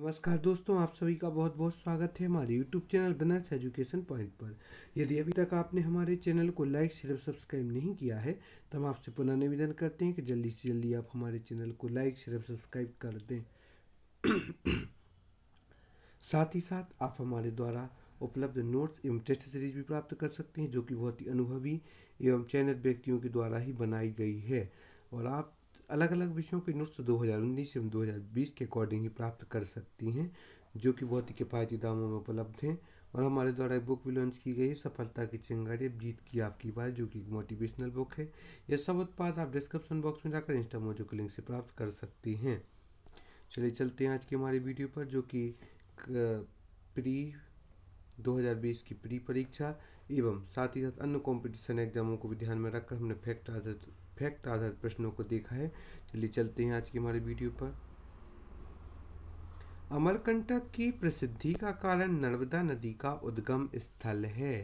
नमस्कार दोस्तों आप सभी का बहुत बहुत स्वागत है हमारे YouTube channel banners education point पर यदि अभी तक आपने हमारे चैनल को लाइक शेयर और सब्सक्राइब नहीं किया है तो हम आपसे पुनः निवेदन करते हैं कि जल्दी से जल्दी आप हमारे चैनल को लाइक शेयर और सब्सक्राइब कर दें साथ ही साथ आप हमारे द्वारा उपलब्ध नोट्स एवं टेस्ट सीरीज भी प्राप्त कर सकते हैं जो कि बहुत ही अनुभवी एवं चयनित व्यक्तियों के द्वारा ही बनाई गई है और आप अलग अलग विषयों के नोट्स तो उन्नीस एवं बीस के अकॉर्डिंग ही प्राप्त कर सकती हैं जो कि बहुत ही किफ़ायती दामों में उपलब्ध हैं और हमारे द्वारा बुक भी लॉन्च की गई है सफलता की चिंगारी अब जीत की आपकी बात जो कि एक मोटिवेशनल बुक है यह सब उत्पाद आप डिस्क्रिप्शन बॉक्स में जाकर इंस्टा मोजो के लिंक से प्राप्त कर सकती हैं चलिए चलते हैं आज की हमारी वीडियो पर जो कि प्री 2020 की प्री परीक्षा एवं साथ ही साथ अन्य कंपटीशन एग्जामों को भी ध्यान में रखकर हमने फैक्ट आधारित फैक्ट आधारित प्रश्नों को देखा है चलिए चलते हैं आज की हमारे वीडियो पर अमरकंटक की प्रसिद्धि का कारण नर्मदा नदी का उद्गम स्थल है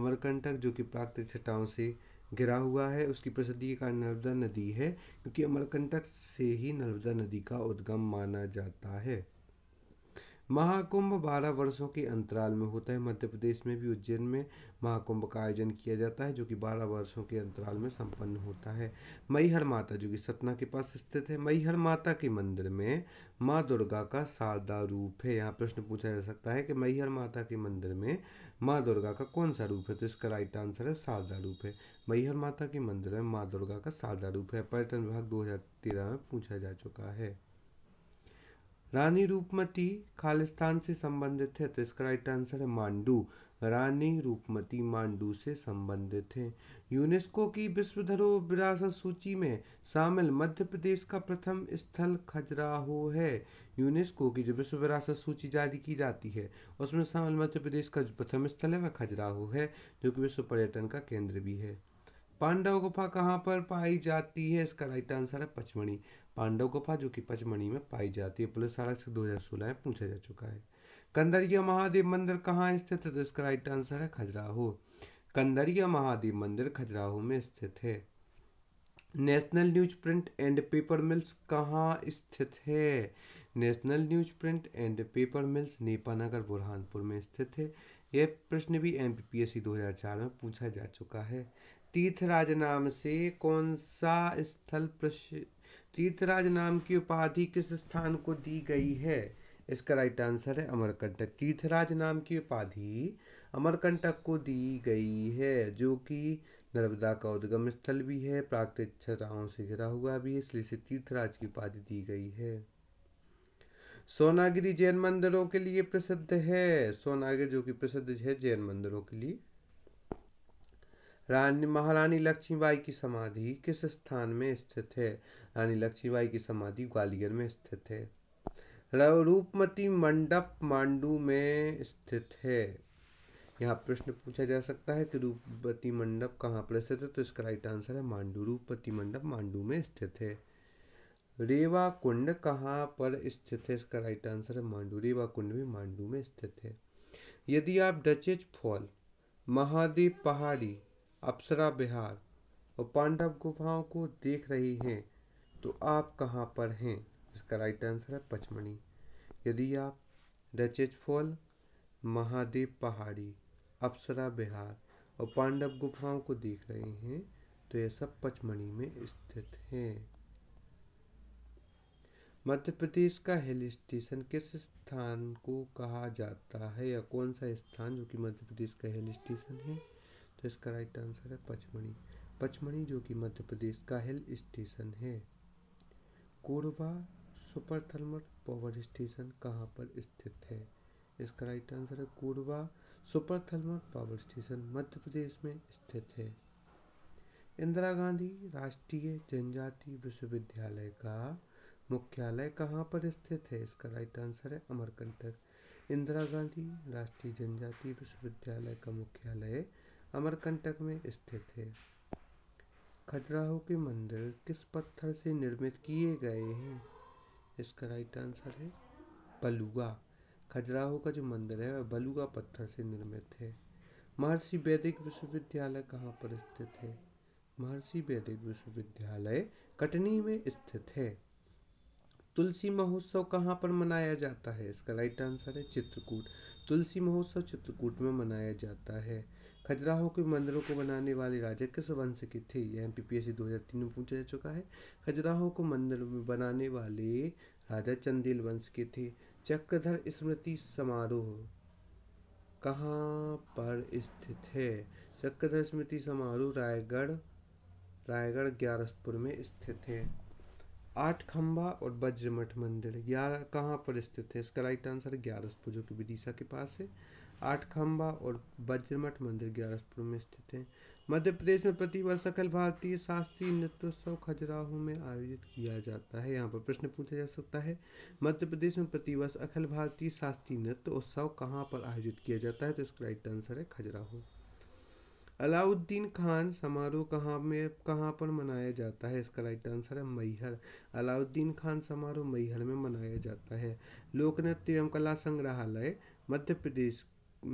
अमरकंटक जो कि प्राकृतिक छटाओं से घिरा हुआ है उसकी प्रसिद्धि के कारण नर्मदा नदी है क्योंकि अमरकंटक से ही नर्मदा नदी का उद्गम माना जाता है महाकुंभ बारह वर्षों के अंतराल में होता है मध्य प्रदेश में भी उज्जैन में महाकुंभ का आयोजन किया जाता है जो कि बारह वर्षों के अंतराल में संपन्न होता है मैहर माता जो कि सतना के पास स्थित है मैहर माता के मंदिर में माँ दुर्गा का सादा रूप है यहाँ प्रश्न पूछा जा सकता है कि मैहर माता के मंदिर में माँ दुर्गा का कौन सा रूप है तो इसका राइट आंसर है सादा रूप है मैहर माता के मंदिर में माँ दुर्गा का सादा रूप है पर्यटन विभाग दो में पूछा जा चुका है रानी रूपमती खालिस्तान से संबंधित है तो इसका राइट आंसर है मांडू रानी रूपमती मांडू से संबंधित है यूनेस्को की विश्व धरोहर विरासत सूची में शामिल मध्य प्रदेश का प्रथम स्थल खजुराहो है यूनेस्को की जो विश्व विरासत सूची जारी की जाती है उसमें शामिल मध्य प्रदेश का जो प्रथम स्थल है वह खजुराहो है जो कि विश्व पर्यटन का केंद्र भी है पांडव गुफा कहाँ पर पाई जाती है इसका राइट आंसर है पचमणी पांडव गुफा जो कि पचमणी में पाई जाती है पुलिस आरक्षक दो हजार सोलह में पूछा जा चुका है कंदरिया महादेव मंदिर कहाँ स्थित है तो इसका राइट आंसर है खजुराहो कंदरिया महादेव मंदिर खजुराहो में स्थित है national newsprint and paper mills कहाँ स्थित है national newsprint and paper mills Nepanagar Burhanpur में स्थित है यह प्रश्न भी एम पी एस सी दो हजार चार में पूछा जा चुका है तीर्थराज नाम से कौन सा स्थल प्रसिद्ध तीर्थराज नाम की उपाधि किस स्थान को दी गई है इसका राइट आंसर है अमरकंटक तीर्थराज नाम की उपाधि अमरकंटक को दी गई है जो कि नर्मदा का उद्गम स्थल भी है प्राकृतिक छताओं से घिरा हुआ भी है इसलिए इसे तीर्थराज की उपाधि दी गई है सोनागिरी जैन मंदिरों के लिए प्रसिद्ध है सोनागिरी जो कि प्रसिद्ध है जैन मंदिरों के लिए रानी महारानी लक्ष्मीबाई की समाधि किस स्थान में स्थित है रानी लक्ष्मीबाई की समाधि ग्वालियर में स्थित है रूपमती मंडप मांडू में स्थित है यहाँ प्रश्न पूछा जा सकता है कि रूपवती मंडप कहाँ पर स्थित है तो इसका राइट आंसर है मांडू रूपमती मंडप मांडू में स्थित है रेवा कुंड कहाँ पर स्थित है इसका राइट आंसर है मांडू रेवा कुंड भी मांडू में स्थित है यदि आप डचेज फॉल महादेव पहाड़ी अप्सरा बिहार और पांडव गुफाओं को देख रही हैं तो आप कहाँ पर हैं इसका राइट आंसर है पचमणी यदि आप डचेज फॉल महादेव पहाड़ी अप्सरा बिहार और पांडव गुफाओं को देख रहे हैं तो यह सब पचमणी में स्थित है मध्य प्रदेश का हिल स्टेशन किस स्थान को कहा जाता है या कौन सा स्थान जो कि मध्य प्रदेश का हिल स्टेशन है तो इसका राइट आंसर है पचमणी पचमणी जो कि मध्य प्रदेश का हिल स्टेशन है Korba super thermal power station कहाँ पर स्थित है इसका राइट आंसर है Korba super thermal power station Madhya Pradesh में स्थित है इंदिरा गांधी राष्ट्रीय जनजाति विश्वविद्यालय का मुख्यालय कहाँ पर स्थित है इसका राइट आंसर है अमरकंटक इंदिरा गांधी राष्ट्रीय जनजाति विश्वविद्यालय का मुख्यालय अमरकंटक में स्थित है खजुराहो के मंदिर किस पत्थर से निर्मित किए गए हैं इसका राइट आंसर है बलुआ खजुराहो का जो मंदिर है वह बलुआ पत्थर से निर्मित है महर्षि वैदिक विश्वविद्यालय कहाँ पर स्थित है महर्षि वैदिक विश्वविद्यालय कटनी में स्थित है तुलसी महोत्सव कहाँ पर मनाया जाता है इसका राइट आंसर है चित्रकूट तुलसी महोत्सव चित्रकूट में मनाया जाता है खजुराहो के मंदिरों को बनाने वाले राजा किस वंश के थे यह हजार तीन में पूछा जा चुका है खजुराहो को मंदिर में बनाने वाले राजा चंदेल वंश के थे चक्रधर स्मृति समारोह कहाँ पर स्थित है चक्रधर स्मृति समारोह रायगढ़ रायगढ़ ग्यारसपुर में स्थित है आठ खंबा और वज्रमठ मंदिर ग्यारह कहाँ पर स्थित है इसका राइट आंसर ग्यारसपुर जो कि विदिशा के पास है आठ खम्बा और वज्रमठ मंदिर ग्यारसपुर में स्थित है मध्य प्रदेश में प्रतिवर्ष अखिल भारतीय शास्त्रीय नृत्योत्सव खजुराहो में आयोजित किया जाता है यहाँ पर प्रश्न पूछा जा सकता है मध्य प्रदेश में प्रतिवर्ष अखिल भारतीय शास्त्रीय नृत्य उत्सव कहाँ पर आयोजित किया जाता है तो इसका राइट आंसर है खजुराहो अलाउद्दीन खान समारोह कहाँ में कहाँ पर मनाया जाता है इसका राइट आंसर है मैहर अलाउद्दीन खान समारोह मैहर में मनाया जाता है लोक नृत्य एवं कला संग्रहालय मध्य प्रदेश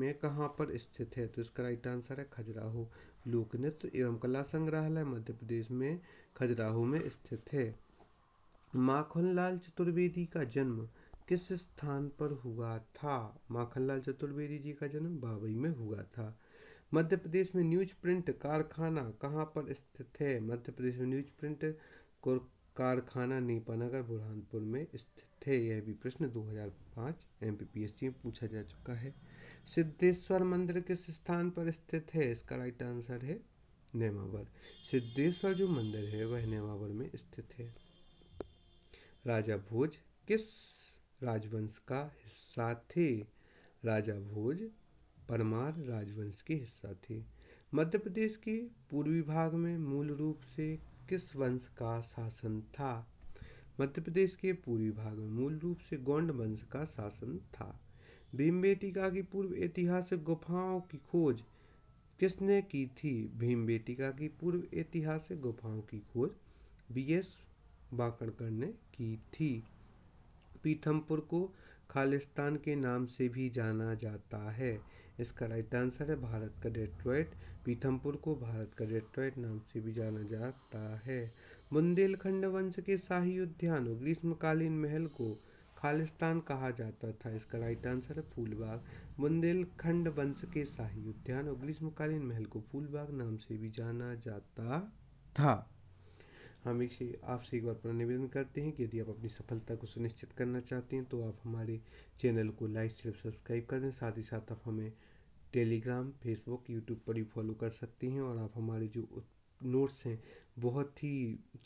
में कहाँ पर स्थित है तो इसका राइट आंसर है खजुराहो लोक नृत्य एवं कला संग्रहालय मध्य प्रदेश में खजुराहो में स्थित है माखनलाल चतुर्वेदी का जन्म किस स्थान पर हुआ था माखनलाल चतुर्वेदी जी का जन्म बाबई में हुआ था मध्य प्रदेश में न्यूज प्रिंट कारखाना कहाँ पर स्थित है मध्य प्रदेश में न्यूज प्रिंट कारखाना नीपानगर बुरहानपुर में स्थित है यह भी प्रश्न 2005 एमपीपीएससी में पूछा जा चुका है सिद्धेश्वर मंदिर किस स्थान पर स्थित है इसका राइट आंसर है नेमावर सिद्धेश्वर जो मंदिर है वह नेमावर में स्थित है राजा भोज किस राजवंश का हिस्सा थे राजा भोज परमार राजवंश के हिस्सा थे मध्य प्रदेश के पूर्वी भाग में मूल रूप से किस वंश का शासन था मध्य प्रदेश के पूर्वी भाग में मूल रूप से गौंड वंश का शासन था भीमबेटिका की पूर्व ऐतिहासिक गुफाओं की खोज किसने की थी भीमबेटिका की पूर्व ऐतिहासिक गुफाओं की खोज बी एस बाकड़कर ने की थी पीथमपुर को खालिस्तान के नाम से भी जाना जाता है इसका राइट आंसर है भारत का डेट्रॉइट पीथमपुर को भारत का डेट्रॉइट नाम से भी जाना जाता है बुंदेलखंड वंश के शाही उद्यान और ग्रीष्मकालीन महल को खालिस्तान कहा जाता था इसका राइट आंसर है फूलबाग बुंदेलखंड वंश के शाही उद्यान और ग्रीष्मकालीन महल को फूलबाग नाम से भी जाना जाता था हम एक आपसे एक बार पुनः निवेदन करते हैं कि यदि आप अपनी सफलता को सुनिश्चित करना चाहते हैं तो आप हमारे चैनल को लाइक शेयर सब्सक्राइब दें साथ ही साथ आप हमें टेलीग्राम फेसबुक यूट्यूब पर ही फॉलो कर सकती हैं और आप हमारे जो नोट्स हैं बहुत ही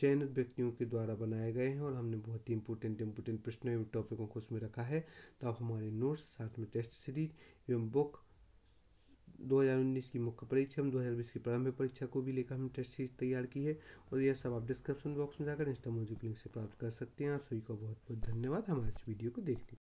चयनित व्यक्तियों के द्वारा बनाए गए हैं और हमने बहुत ही इम्पोर्टेंट इम्पोर्टेंट प्रश्न एवं टॉपिकों को उसमें रखा है तो आप हमारे नोट्स साथ में टेस्ट सीरीज एवं बुक 2019 की मुख्य परीक्षा एवं 2020 की प्रारंभ परीक्षा को भी लेकर हमने टेस्ट सीरीज तैयार की है और यह सब आप डिस्क्रिप्शन बॉक्स में जाकर इंस्टा म्यूजिक लिंक से प्राप्त कर सकते हैं आप सभी का बहुत बहुत धन्यवाद हमारे इस वीडियो को देखने